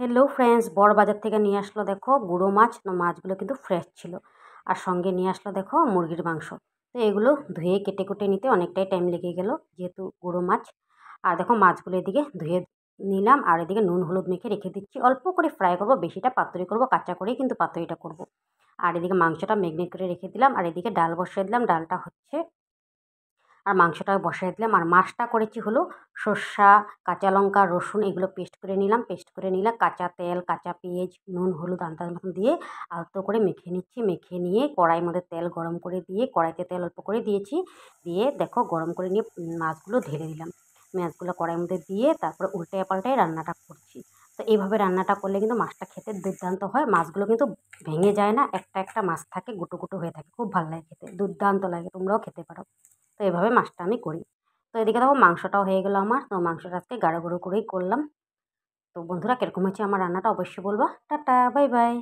hello friends বড় বাজার থেকে নিয়ে আসলো দেখো গুঁড়ো মাছ না মাছগুলো কিন্তু ফ্রেশ ছিল আর সঙ্গে নিয়ে আসলো দেখো মুরগির মাংস তো এগুলো ধুয়ে কেটে কুটে নিতে অনেকটাই টাইম লেগে গেল যেহেতু গুঁড়ো মাছ আর দেখো মাছগুলো এদিকে ধুয়ে নিলাম আর এদিকে নুন হলুদ মেখে রেখে দিচ্ছি অল্প করে ফ্রাই করব বেশিটা পাতুরি করব কাঁচা করেই কিন্তু পাতুরিটা করব আর এদিকে মাংসটা ম্যাগনেট করে রেখে দিলাম আর এদিকে ডাল বসিয়ে দিলাম ডালটা হচ্ছে আর মাংসটা বসাই দিলাম আর মাছটা করেছি হলো সর্ষা কাঁচা লঙ্কা রসুন এগুলো পেস্ট করে নিলাম পেস্ট করে নিলাম কাঁচা তেল কাঁচা পেঁয়াজ নুন হলুদ আন্দাজ মতন দিয়ে আলতো করে মেখে নিচ্ছি মেখে নিয়ে কড়াই মধ্যে তেল গরম করে দিয়ে কড়াইতে তেল অল্প করে দিয়েছি দিয়ে দেখো গরম করে নিয়ে মাছগুলো ঢেলে দিলাম মাছগুলো কড়াইয়ের মধ্যে দিয়ে তারপরে উল্টে পাল্টে রান্নাটা করছি তো এইভাবে রান্নাটা করলে কিন্তু মাছটা খেতে দুর্দান্ত হয় মাছগুলো কিন্তু ভেঙে যায় না একটা একটা মাছ থাকে গুটো গুটো হয়ে থাকে খুব ভালো লাগে খেতে দুর্দান্ত লাগে তোমরাও খেতে পারো তো এভাবে মাছটা আমি করি তো এদিকে দেখো মাংসটাও হয়ে গেলো আমার তো মাংসটা আজকে গাড়ো গুঁড়ো করেই করলাম তো বন্ধুরা কীরকম হয়েছে আমার রান্নাটা অবশ্যই বলবো টাটা বাই বাই